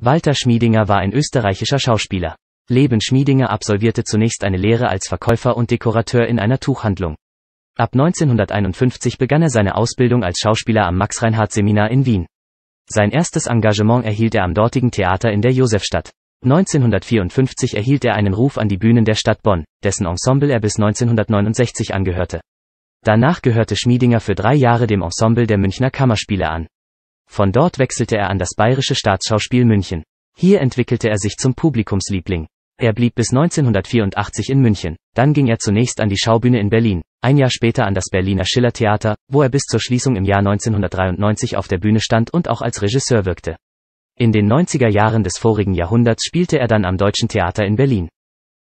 Walter Schmiedinger war ein österreichischer Schauspieler. Leben Schmiedinger absolvierte zunächst eine Lehre als Verkäufer und Dekorateur in einer Tuchhandlung. Ab 1951 begann er seine Ausbildung als Schauspieler am Max-Reinhardt-Seminar in Wien. Sein erstes Engagement erhielt er am dortigen Theater in der Josefstadt. 1954 erhielt er einen Ruf an die Bühnen der Stadt Bonn, dessen Ensemble er bis 1969 angehörte. Danach gehörte Schmiedinger für drei Jahre dem Ensemble der Münchner Kammerspiele an. Von dort wechselte er an das Bayerische Staatsschauspiel München. Hier entwickelte er sich zum Publikumsliebling. Er blieb bis 1984 in München. Dann ging er zunächst an die Schaubühne in Berlin, ein Jahr später an das Berliner Schillertheater, wo er bis zur Schließung im Jahr 1993 auf der Bühne stand und auch als Regisseur wirkte. In den 90er Jahren des vorigen Jahrhunderts spielte er dann am Deutschen Theater in Berlin.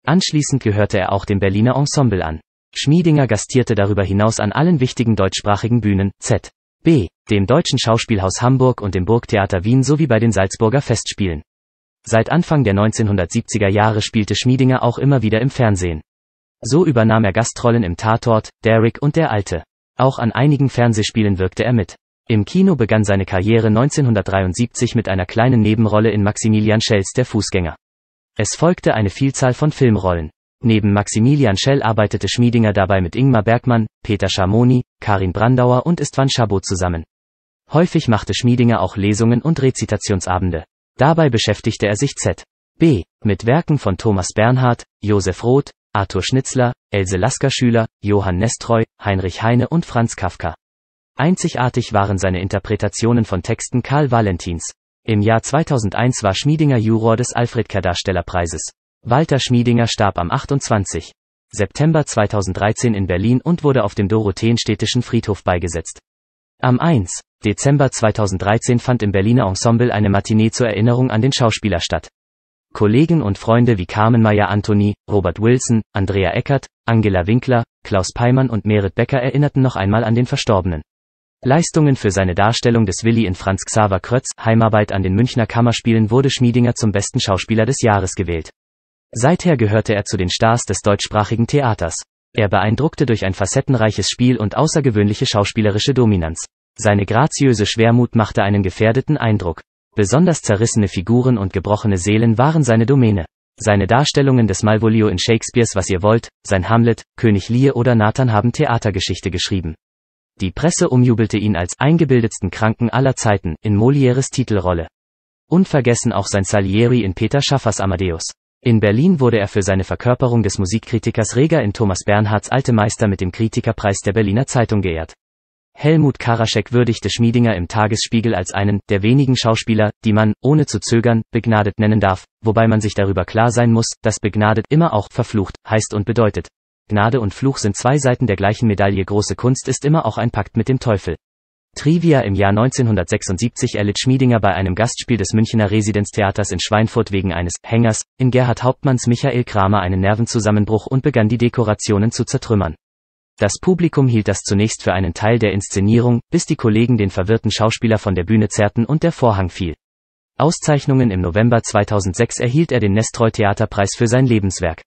Anschließend gehörte er auch dem Berliner Ensemble an. Schmiedinger gastierte darüber hinaus an allen wichtigen deutschsprachigen Bühnen, z. B dem Deutschen Schauspielhaus Hamburg und dem Burgtheater Wien sowie bei den Salzburger Festspielen. Seit Anfang der 1970er Jahre spielte Schmiedinger auch immer wieder im Fernsehen. So übernahm er Gastrollen im Tatort, Derrick und Der Alte. Auch an einigen Fernsehspielen wirkte er mit. Im Kino begann seine Karriere 1973 mit einer kleinen Nebenrolle in Maximilian Schells Der Fußgänger. Es folgte eine Vielzahl von Filmrollen. Neben Maximilian Schell arbeitete Schmiedinger dabei mit Ingmar Bergmann, Peter Schamoni, Karin Brandauer und Istvan Schabo zusammen. Häufig machte Schmiedinger auch Lesungen und Rezitationsabende. Dabei beschäftigte er sich z.B. mit Werken von Thomas Bernhard, Josef Roth, Arthur Schnitzler, Else Lasker-Schüler, Johann Nestreu, Heinrich Heine und Franz Kafka. Einzigartig waren seine Interpretationen von Texten Karl Valentins. Im Jahr 2001 war Schmiedinger Juror des Alfred Kerr Darstellerpreises. Walter Schmiedinger starb am 28. September 2013 in Berlin und wurde auf dem Dorotheenstädtischen Friedhof beigesetzt. Am 1. Dezember 2013 fand im Berliner Ensemble eine Matinee zur Erinnerung an den Schauspieler statt. Kollegen und Freunde wie Carmen Meyer-Anthony, Robert Wilson, Andrea Eckert, Angela Winkler, Klaus Peimann und Merit Becker erinnerten noch einmal an den Verstorbenen. Leistungen für seine Darstellung des Willi in Franz Xaver Krötz, Heimarbeit an den Münchner Kammerspielen wurde Schmiedinger zum besten Schauspieler des Jahres gewählt. Seither gehörte er zu den Stars des deutschsprachigen Theaters. Er beeindruckte durch ein facettenreiches Spiel und außergewöhnliche schauspielerische Dominanz. Seine graziöse Schwermut machte einen gefährdeten Eindruck. Besonders zerrissene Figuren und gebrochene Seelen waren seine Domäne. Seine Darstellungen des Malvolio in Shakespeares Was ihr wollt, sein Hamlet, König Lear oder Nathan haben Theatergeschichte geschrieben. Die Presse umjubelte ihn als eingebildetsten Kranken aller Zeiten in Molières Titelrolle. Unvergessen auch sein Salieri in Peter Schaffers Amadeus. In Berlin wurde er für seine Verkörperung des Musikkritikers Reger in Thomas Bernhards Alte Meister mit dem Kritikerpreis der Berliner Zeitung geehrt. Helmut Karaschek würdigte Schmiedinger im Tagesspiegel als einen der wenigen Schauspieler, die man, ohne zu zögern, begnadet nennen darf, wobei man sich darüber klar sein muss, dass begnadet immer auch verflucht heißt und bedeutet. Gnade und Fluch sind zwei Seiten der gleichen Medaille. Große Kunst ist immer auch ein Pakt mit dem Teufel. Trivia im Jahr 1976 erlitt Schmiedinger bei einem Gastspiel des Münchner Residenztheaters in Schweinfurt wegen eines Hängers in Gerhard Hauptmanns Michael Kramer einen Nervenzusammenbruch und begann die Dekorationen zu zertrümmern. Das Publikum hielt das zunächst für einen Teil der Inszenierung, bis die Kollegen den verwirrten Schauspieler von der Bühne zerrten und der Vorhang fiel. Auszeichnungen Im November 2006 erhielt er den Nestroy Theaterpreis für sein Lebenswerk.